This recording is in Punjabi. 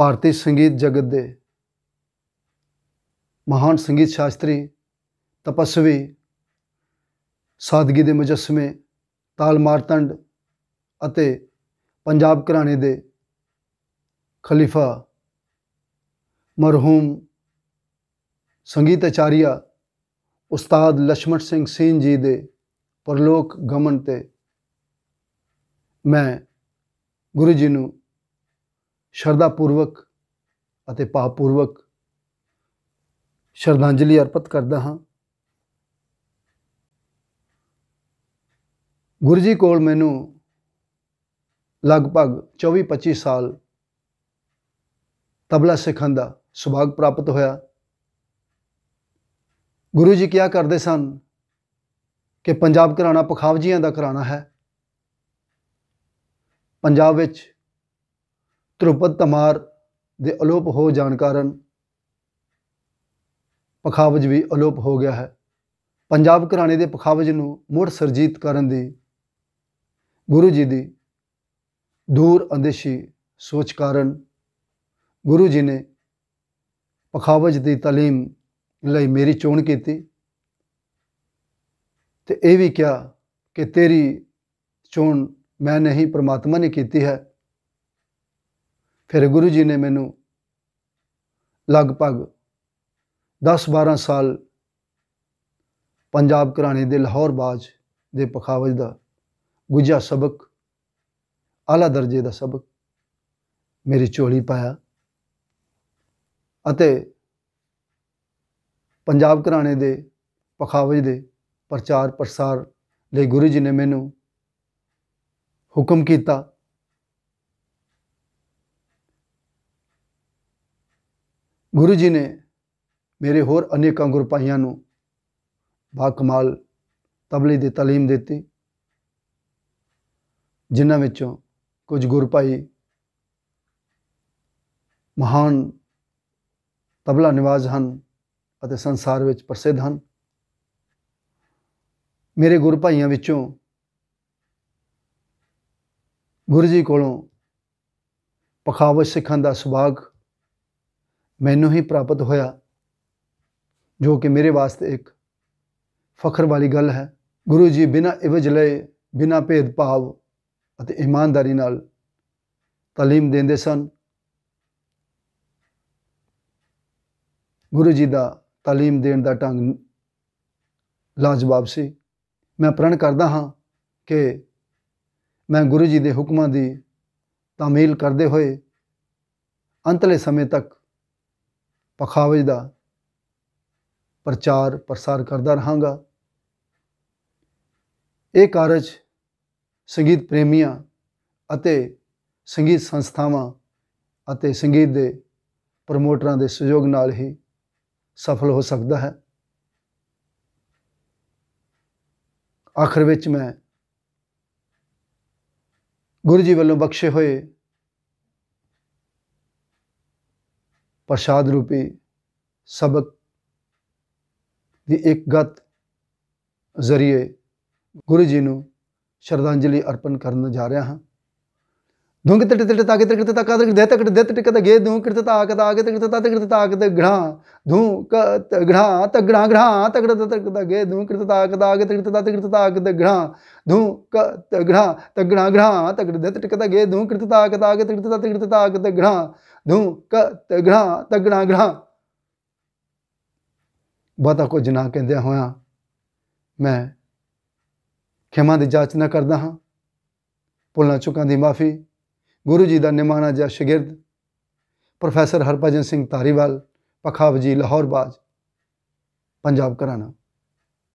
ਭਾਰਤੀ ਸੰਗੀਤ ਜਗਤ ਦੇ ਮਹਾਨ ਸੰਗੀਤ ਸ਼ਾਸਤਰੀ ਤਪਸਵੀ ਸਾਦਗੀ ਦੇ ਮਜਸਮੇ ਤਾਲ ਮਾਰਤੰਡ ਅਤੇ ਪੰਜਾਬ ਘਰਾਣੇ ਦੇ ਖਲੀਫਾ ਮਰਹੂਮ ਸੰਗੀਤ ਆਚਾਰੀਆ ਉਸਤਾਦ ਲਸ਼ਮਣ ਸਿੰਘ ਸੀਨ ਜੀ ਦੇ ਪਰਲੋਕ ਗਮਨ ਤੇ ਮੈਂ ਗੁਰੂ ਜੀ ਨੂੰ ਸ਼ਰਧਾ ਪੂਰਵਕ ਅਤੇ ਭਾਵ ਪੂਰਵਕ ਸ਼ਰਧਾਂਜਲੀ ਅਰਪਿਤ ਕਰਦਾ ਹਾਂ ਗੁਰੂ ਜੀ ਕੋਲ ਮੈਨੂੰ ਲਗਭਗ 24-25 ਸਾਲ ਤਬਲਾ ਸਿੱਖਣ ਦਾ ਸੁਭਾਗ ਪ੍ਰਾਪਤ ਹੋਇਆ ਗੁਰੂ ਜੀ ਕਿਹਾ ਕਰਦੇ ਸਨ ਕਿ ਪੰਜਾਬ ਘਰਾਣਾ ਪਖਾਵਜੀਆਂ ਦਾ ਘਰਾਣਾ ਹੈ ਪੰਜਾਬ ਵਿੱਚ ਧਰੁਪਦ ਤਮਾਰ ਦੇ ਅਲੋਪ ਹੋ ਜਾਣ ਕਾਰਨ ਪਖਾਵਜ ਵੀ ਅਲੋਪ ਹੋ ਗਿਆ ਹੈ ਪੰਜਾਬ ਘਰਾਣੇ ਦੇ ਪਖਾਵਜ ਨੂੰ ਮੁੜ ਸਰਜੀਤ ਕਰਨ ਦੀ ਗੁਰੂ ਜੀ ਦੀ ਦੂਰ ਅੰਦੇਸ਼ੀ ਸੋਚ ਕਾਰਨ ਗੁਰੂ ਜੀ ਨੇ ਪਖਾਵਜ ਦੀ تعلیم ਲਈ ਮੇਰੀ ਚੋਣ ਕੀਤੀ ਤੇ ਇਹ ਵੀ ਕਿਹਾ ਕਿ ਤੇਰੀ ਚੋਣ ਮੈਂ ਨਹੀਂ ਪ੍ਰਮਾਤਮਾ ਨੇ ਕੀਤੀ ਹੈ ਫਿਰ ਗੁਰੂ ਜੀ ਨੇ ਮੈਨੂੰ ਲਗਭਗ 10-12 ਸਾਲ ਪੰਜਾਬ ਘਰਾਣੇ ਦੇ ਲਾਹੌਰ ਬਾਜ ਦੇ ਪਖਾਵਜ ਦਾ ਗੁਜਾ ਸਬਕ ਆਲਾ ਦਰਜੇ ਦਾ ਸਬਕ ਮੇਰੀ ਚੋਲੀ ਪਾਇਆ ਅਤੇ ਪੰਜਾਬ ਘਰਾਣੇ ਦੇ ਪਖਾਵਜ ਦੇ ਪ੍ਰਚਾਰ ਪ੍ਰਸਾਰ ਲਈ ਗੁਰੂ ਜੀ ਨੇ ਮੈਨੂੰ ਹੁਕਮ ਕੀਤਾ ਗੁਰੂ ਜੀ ਨੇ ਮੇਰੇ ਹੋਰ ਅਨੇਕਾਂ ਗੁਰਪਾਈਆਂ ਨੂੰ ਬਾ ਕਮਾਲ ਤਬਲੇ ਦੀ تعلیم ਦਿੱਤੀ ਜਿਨ੍ਹਾਂ ਵਿੱਚੋਂ ਕੁਝ ਗੁਰਪਾਈ ਮਹਾਨ ਤਬਲਾ ਨਿਵਾਜ਼ ਹਨ ਅਤੇ ਸੰਸਾਰ ਵਿੱਚ ਪ੍ਰਸਿੱਧ ਹਨ ਮੇਰੇ ਗੁਰਪਾਈਆਂ ਵਿੱਚੋਂ ਗੁਰੂ ਜੀ ਕੋਲੋਂ ਪਖਾਵਤ ਸਿੱਖਣ ਦਾ ਸੁਭਾਗ ਮੈਨੂੰ ਹੀ ਪ੍ਰਾਪਤ ਹੋਇਆ ਜੋ ਕਿ ਮੇਰੇ ਵਾਸਤੇ ਇੱਕ ਫਖਰ ਵਾਲੀ ਗੱਲ ਹੈ ਗੁਰੂ ਜੀ ਬਿਨਾ ਇਵਜ ਲਏ ਭੇਦ ਭਾਵ ਅਤੇ ਇਮਾਨਦਾਰੀ ਨਾਲ ਤਾਲੀਮ ਦਿੰਦੇ ਸਨ ਗੁਰੂ ਜੀ ਦਾ ਤਾਲੀਮ ਦੇਣ ਦਾ ਢੰਗ ਲਾਜਵਾਬ ਸੀ ਮੈਂ ਪ੍ਰਣ ਕਰਦਾ ਹਾਂ ਕਿ ਮੈਂ ਗੁਰੂ ਜੀ ਦੇ ਹੁਕਮਾਂ ਦੀ ਤਾਮੀਲ ਕਰਦੇ ਹੋਏ ਅੰਤਲੇ ਸਮੇਂ ਤੱਕ ਪਖਾਵਜ ਦਾ ਪ੍ਰਚਾਰ ਪ੍ਰਸਾਰ ਕਰਦਾ ਰਹਾਂਗਾ ਇਹ ਕਾਰਜ ਸੰਗੀਤ ਪ੍ਰੇਮੀਆਂ ਅਤੇ ਸੰਗੀਤ ਸੰਸਥਾਵਾਂ ਅਤੇ ਸੰਗੀਤ ਦੇ ਪ੍ਰਮੋਟਰਾਂ ਦੇ ਸਹਿਯੋਗ ਨਾਲ ਹੀ ਸਫਲ ਹੋ ਸਕਦਾ ਹੈ ਆਖਰ ਵਿੱਚ ਮੈਂ ਗੁਰੂ ਜੀ ਵੱਲੋਂ ਬਖਸ਼ੇ ਹੋਏ ਪ੍ਰਸ਼ਾਦ ਰੂਪੀ ਸਬਕ ਦੀ ਇੱਕ ਗਤ ਜ਼ਰੀਏ ਗੁਰੂ ਜੀ ਨੂੰ ਸ਼ਰਧਾਂਜਲੀ ਅਰਪਣ ਕਰਨ ਜਾ ਰਿਹਾ ਹਾਂ धूं कित तिटता तक कृतता तक दे कृत दैत टिकत गे धूं कृतता कत आगत कृतता तिकृतता कत घृणा धूं कत घृणा त घृणा घृणा त कृत त कृत गे धूं कृतता कत आगत कृतता तिकृतता कत घृणा धूं कत घृणा त घृणा घृणा त कृत दैत टिकत गे धूं कृतता कत आगत कृतता तिकृतता कत घृणा धूं कत घृणा त घृणा घृणा ਬਹੁਤਾ ਕੁਝ ਨਾ ਕਹਿੰਦਿਆਂ ਹੋਇਆਂ ਮੈਂ ਖਿਮਾ ਦੀ ਜਾਂਚ ਨਾ ਕਰਦਾ ਹਾਂ ਭੁੱਲਾਂ ਚੁੱਕਾਂ ਦੀ ਮਾਫੀ ਗੁਰੂ ਜੀ ਦਾ ਨਿਮਾਣਾ ਜਿਹਾ ਸ਼ਾਗਿਰਦ ਪ੍ਰੋਫੈਸਰ ਹਰਪਜਨ ਸਿੰਘ ਧਾਰੀਵਾਲ ਪਖਾਵਜੀ ਲਾਹੌਰ ਬਾਜ਼ ਪੰਜਾਬ ਕਰਾਣਾ